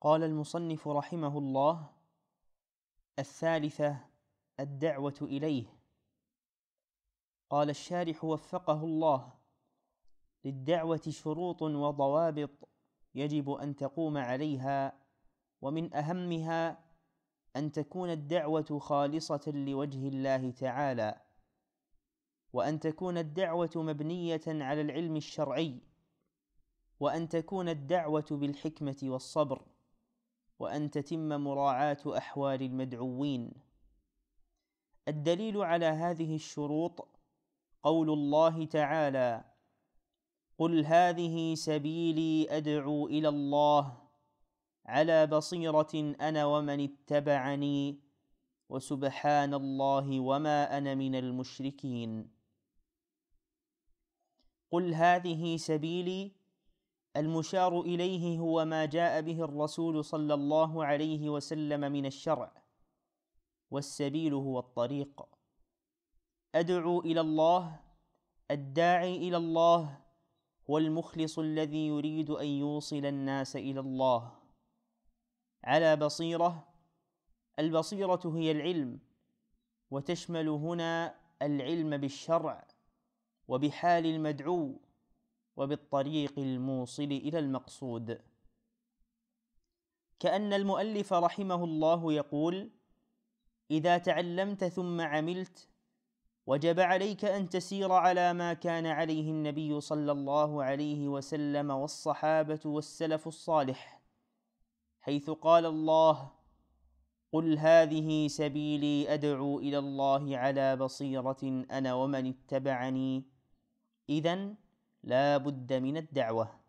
قال المصنف رحمه الله الثالثه الدعوه اليه قال الشارح وفقه الله للدعوه شروط وضوابط يجب ان تقوم عليها ومن اهمها ان تكون الدعوه خالصه لوجه الله تعالى وان تكون الدعوه مبنيه على العلم الشرعي وان تكون الدعوه بالحكمه والصبر وان تتم مراعاه احوال المدعوين الدليل على هذه الشروط قول الله تعالى قل هذه سبيلي ادعو الى الله على بصيره انا ومن اتبعني وسبحان الله وما انا من المشركين قل هذه سبيلي المشار اليه هو ما جاء به الرسول صلى الله عليه وسلم من الشرع والسبيل هو الطريق ادعو الى الله الداعي الى الله هو المخلص الذي يريد ان يوصل الناس الى الله على بصيره البصيره هي العلم وتشمل هنا العلم بالشرع وبحال المدعو وبالطريق الموصل إلى المقصود كأن المؤلف رحمه الله يقول إذا تعلمت ثم عملت وجب عليك أن تسير على ما كان عليه النبي صلى الله عليه وسلم والصحابة والسلف الصالح حيث قال الله قل هذه سبيلي أدعو إلى الله على بصيرة أنا ومن اتبعني إذا لا بد من الدعوة